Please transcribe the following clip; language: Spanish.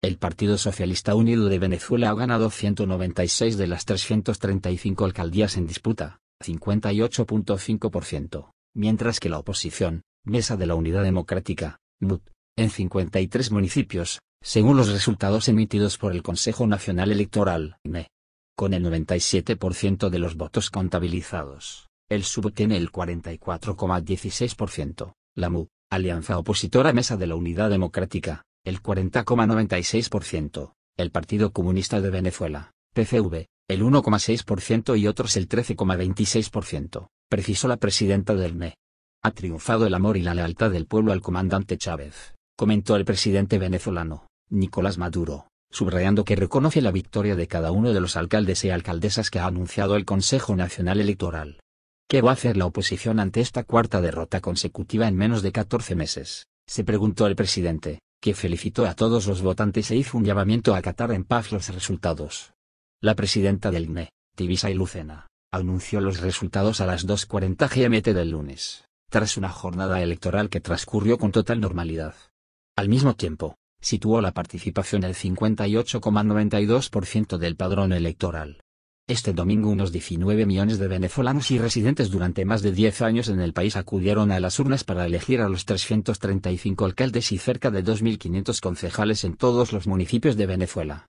El Partido Socialista Unido de Venezuela ha ganado 196 de las 335 alcaldías en disputa, 58.5%, mientras que la oposición, Mesa de la Unidad Democrática, MUD, en 53 municipios, según los resultados emitidos por el Consejo Nacional Electoral, ME. Con el 97% de los votos contabilizados, el SUB tiene el 44,16%, la MU, Alianza Opositora Mesa de la Unidad Democrática, el 40,96%, el Partido Comunista de Venezuela, PCV, el 1,6% y otros el 13,26%, precisó la presidenta del ME. Ha triunfado el amor y la lealtad del pueblo al comandante Chávez, comentó el presidente venezolano, Nicolás Maduro, subrayando que reconoce la victoria de cada uno de los alcaldes y alcaldesas que ha anunciado el Consejo Nacional Electoral. ¿Qué va a hacer la oposición ante esta cuarta derrota consecutiva en menos de 14 meses? se preguntó el presidente que felicitó a todos los votantes e hizo un llamamiento a acatar en paz los resultados. La presidenta del INE, Tibisa y Lucena, anunció los resultados a las 2.40 GMT del lunes, tras una jornada electoral que transcurrió con total normalidad. Al mismo tiempo, situó la participación el 58,92% del padrón electoral, este domingo unos 19 millones de venezolanos y residentes durante más de 10 años en el país acudieron a las urnas para elegir a los 335 alcaldes y cerca de 2.500 concejales en todos los municipios de Venezuela.